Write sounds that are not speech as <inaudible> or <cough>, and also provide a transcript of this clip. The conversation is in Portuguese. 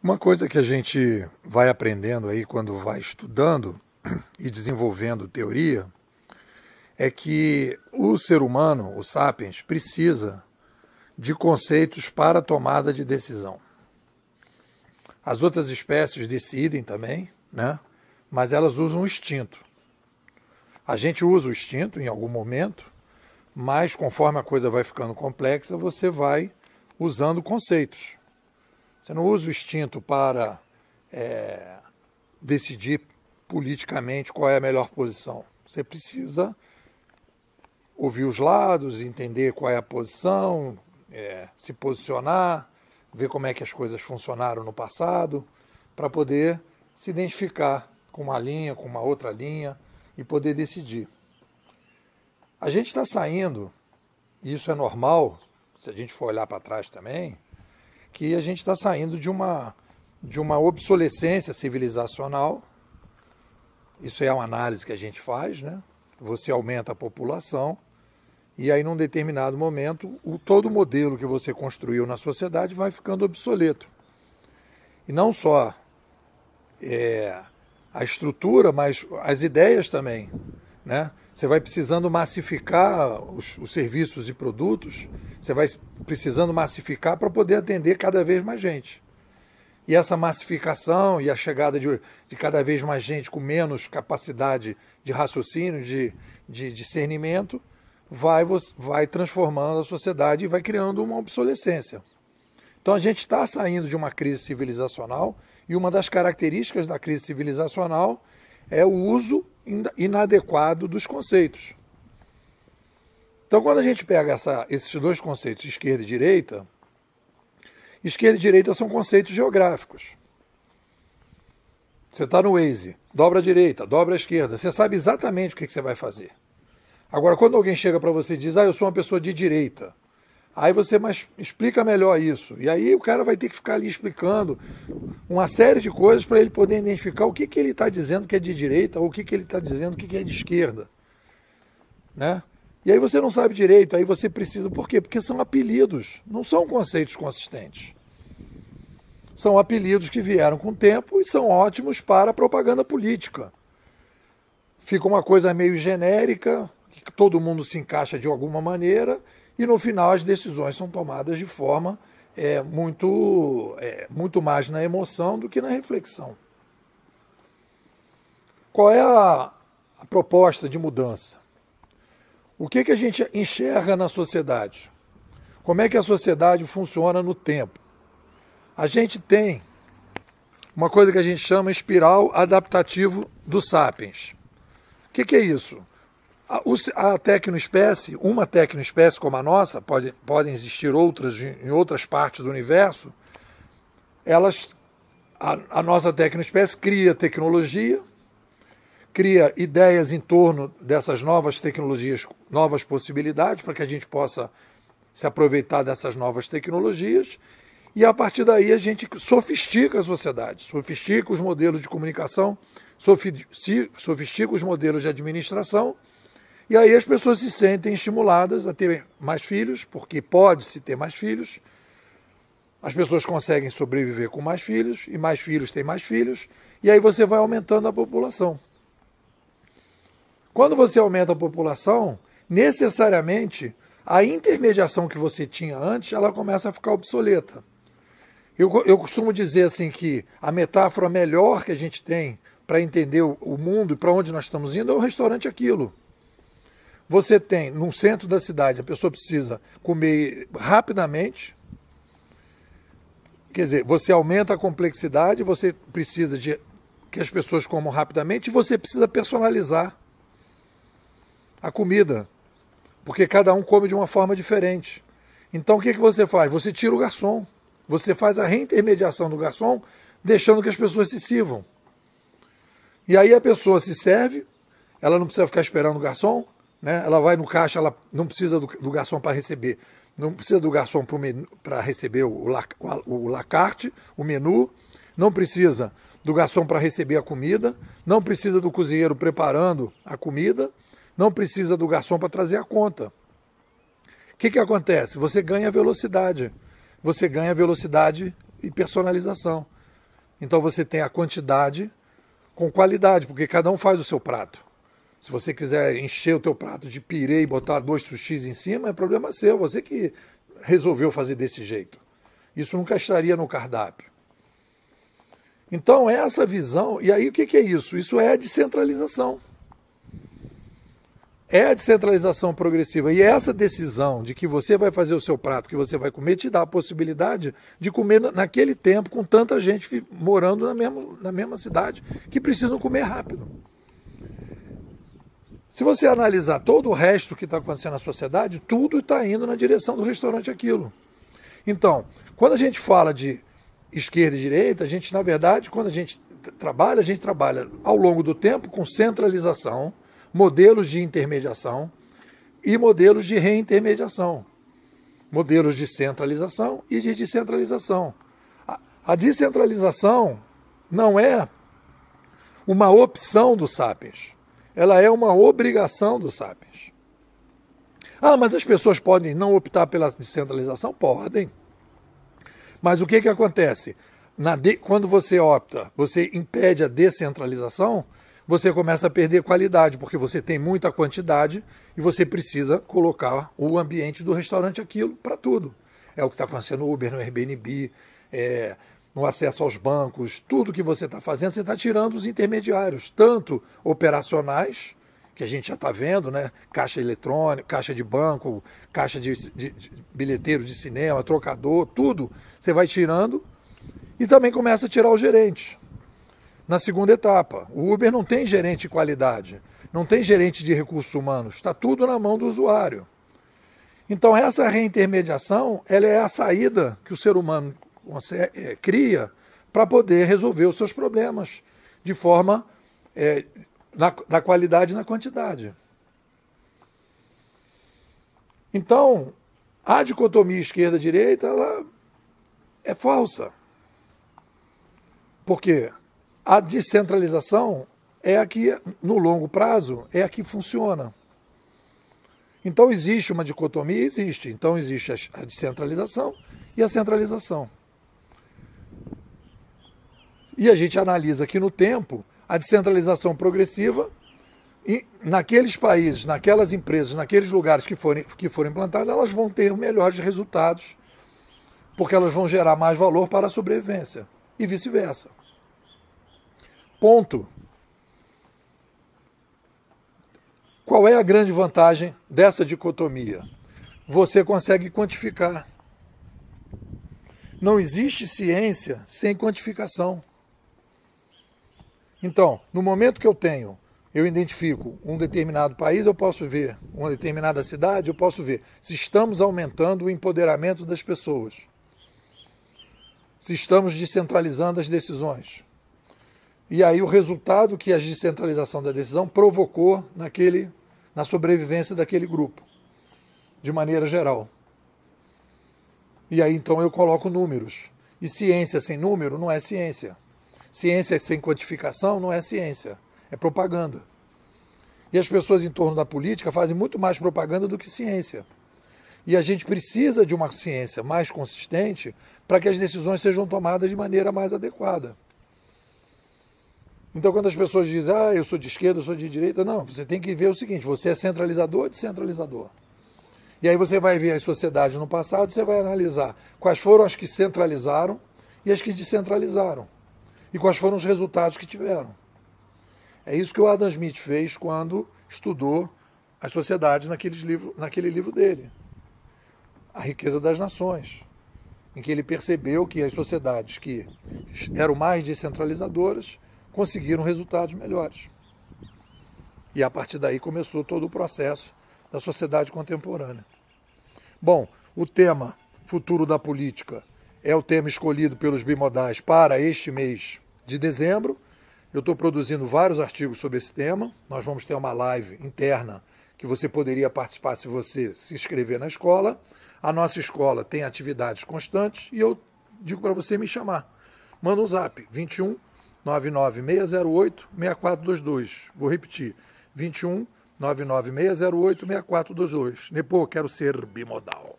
Uma coisa que a gente vai aprendendo aí quando vai estudando <clears throat> e desenvolvendo teoria é que o ser humano, o sapiens, precisa de conceitos para tomada de decisão. As outras espécies decidem também, né? mas elas usam o instinto. A gente usa o instinto em algum momento, mas conforme a coisa vai ficando complexa, você vai usando conceitos. Você não usa o instinto para é, decidir politicamente qual é a melhor posição. Você precisa ouvir os lados, entender qual é a posição, é, se posicionar, ver como é que as coisas funcionaram no passado, para poder se identificar com uma linha, com uma outra linha e poder decidir. A gente está saindo, e isso é normal, se a gente for olhar para trás também, que a gente está saindo de uma, de uma obsolescência civilizacional. Isso é uma análise que a gente faz, né? Você aumenta a população e aí, num determinado momento, o, todo o modelo que você construiu na sociedade vai ficando obsoleto. E não só é, a estrutura, mas as ideias também, né? você vai precisando massificar os, os serviços e produtos, você vai precisando massificar para poder atender cada vez mais gente. E essa massificação e a chegada de, de cada vez mais gente com menos capacidade de raciocínio, de, de discernimento, vai, vai transformando a sociedade e vai criando uma obsolescência. Então a gente está saindo de uma crise civilizacional e uma das características da crise civilizacional é o uso inadequado dos conceitos. Então, quando a gente pega essa, esses dois conceitos, esquerda e direita, esquerda e direita são conceitos geográficos. Você está no Waze, dobra a direita, dobra a esquerda, você sabe exatamente o que, que você vai fazer. Agora, quando alguém chega para você e diz, ah, eu sou uma pessoa de direita, Aí você mas explica melhor isso. E aí o cara vai ter que ficar ali explicando uma série de coisas para ele poder identificar o que, que ele está dizendo que é de direita ou o que, que ele está dizendo que, que é de esquerda. Né? E aí você não sabe direito, aí você precisa. Por quê? Porque são apelidos, não são conceitos consistentes. São apelidos que vieram com o tempo e são ótimos para a propaganda política. Fica uma coisa meio genérica, que todo mundo se encaixa de alguma maneira e no final as decisões são tomadas de forma é, muito, é, muito mais na emoção do que na reflexão. Qual é a, a proposta de mudança? O que, que a gente enxerga na sociedade? Como é que a sociedade funciona no tempo? A gente tem uma coisa que a gente chama espiral adaptativo do Sapiens. O que, que é isso? A, a tecnoespécie, uma tecnoespécie como a nossa, pode, podem existir outras em outras partes do universo, elas, a, a nossa tecnoespécie cria tecnologia, cria ideias em torno dessas novas tecnologias, novas possibilidades, para que a gente possa se aproveitar dessas novas tecnologias. E a partir daí a gente sofistica a sociedade, sofistica os modelos de comunicação, sofistica os modelos de administração e aí as pessoas se sentem estimuladas a ter mais filhos, porque pode-se ter mais filhos. As pessoas conseguem sobreviver com mais filhos, e mais filhos têm mais filhos, e aí você vai aumentando a população. Quando você aumenta a população, necessariamente a intermediação que você tinha antes ela começa a ficar obsoleta. Eu, eu costumo dizer assim que a metáfora melhor que a gente tem para entender o, o mundo e para onde nós estamos indo é o restaurante aquilo. Você tem, no centro da cidade, a pessoa precisa comer rapidamente. Quer dizer, você aumenta a complexidade, você precisa de que as pessoas comam rapidamente e você precisa personalizar a comida, porque cada um come de uma forma diferente. Então o que, que você faz? Você tira o garçom, você faz a reintermediação do garçom, deixando que as pessoas se sirvam. E aí a pessoa se serve, ela não precisa ficar esperando o garçom, né? ela vai no caixa, ela não precisa do, do garçom para receber, não precisa do garçom para receber o, o, o lacarte, o menu, não precisa do garçom para receber a comida, não precisa do cozinheiro preparando a comida, não precisa do garçom para trazer a conta. O que, que acontece? Você ganha velocidade. Você ganha velocidade e personalização. Então você tem a quantidade com qualidade, porque cada um faz o seu prato. Se você quiser encher o teu prato de pirê e botar dois sushis em cima, é problema seu, você que resolveu fazer desse jeito. Isso nunca estaria no cardápio. Então, é essa visão, e aí o que é isso? Isso é a descentralização. É a descentralização progressiva. E é essa decisão de que você vai fazer o seu prato, que você vai comer, te dá a possibilidade de comer naquele tempo com tanta gente morando na mesma, na mesma cidade que precisam comer rápido. Se você analisar todo o resto que está acontecendo na sociedade, tudo está indo na direção do restaurante aquilo. Então, quando a gente fala de esquerda e direita, a gente, na verdade, quando a gente trabalha, a gente trabalha ao longo do tempo com centralização, modelos de intermediação e modelos de reintermediação. Modelos de centralização e de descentralização. A, a descentralização não é uma opção do Sapiens ela é uma obrigação dos sapiens. Ah, mas as pessoas podem não optar pela descentralização? Podem. Mas o que, que acontece? De... Quando você opta, você impede a descentralização, você começa a perder qualidade, porque você tem muita quantidade e você precisa colocar o ambiente do restaurante aquilo para tudo. É o que está acontecendo no Uber, no Airbnb, é, no acesso aos bancos, tudo que você está fazendo, você está tirando os intermediários, tanto operacionais, que a gente já está vendo, né? Caixa eletrônica, caixa de banco, caixa de, de, de, bilheteiro de cinema, trocador, tudo. Você vai tirando e também começa a tirar os gerentes. Na segunda etapa, o Uber não tem gerente de qualidade, não tem gerente de recursos humanos, está tudo na mão do usuário. Então essa reintermediação, ela é a saída que o ser humano você é, cria para poder resolver os seus problemas de forma é, na, qualidade e na quantidade. Então, a dicotomia esquerda-direita ela é falsa. Porque a descentralização é a que, no longo prazo, é a que funciona. Então existe uma dicotomia, existe. Então existe a descentralização e a centralização. E a gente analisa aqui no tempo a descentralização progressiva e naqueles países, naquelas empresas, naqueles lugares que forem, que forem implantadas, elas vão ter melhores resultados, porque elas vão gerar mais valor para a sobrevivência e vice-versa. Ponto. Qual é a grande vantagem dessa dicotomia? Você consegue quantificar. Não existe ciência sem quantificação. Então, no momento que eu tenho, eu identifico um determinado país, eu posso ver, uma determinada cidade, eu posso ver se estamos aumentando o empoderamento das pessoas, se estamos descentralizando as decisões. E aí o resultado que a descentralização da decisão provocou naquele, na sobrevivência daquele grupo, de maneira geral. E aí então eu coloco números. E ciência sem número não é ciência. Ciência é sem codificação não é ciência, é propaganda. E as pessoas em torno da política fazem muito mais propaganda do que ciência. E a gente precisa de uma ciência mais consistente para que as decisões sejam tomadas de maneira mais adequada. Então, quando as pessoas dizem, ah, eu sou de esquerda, eu sou de direita, não, você tem que ver o seguinte: você é centralizador ou descentralizador? E aí você vai ver as sociedades no passado, você vai analisar quais foram as que centralizaram e as que descentralizaram e quais foram os resultados que tiveram. É isso que o Adam Smith fez quando estudou as sociedades naqueles livro, naquele livro dele, A Riqueza das Nações, em que ele percebeu que as sociedades que eram mais descentralizadoras conseguiram resultados melhores. E a partir daí começou todo o processo da sociedade contemporânea. Bom, o tema futuro da política é o tema escolhido pelos bimodais para este mês de dezembro. Eu estou produzindo vários artigos sobre esse tema. Nós vamos ter uma live interna que você poderia participar se você se inscrever na escola. A nossa escola tem atividades constantes e eu digo para você me chamar. Manda um zap 21 99608 6422. Vou repetir. 21 99608 6422. Nepô, quero ser bimodal.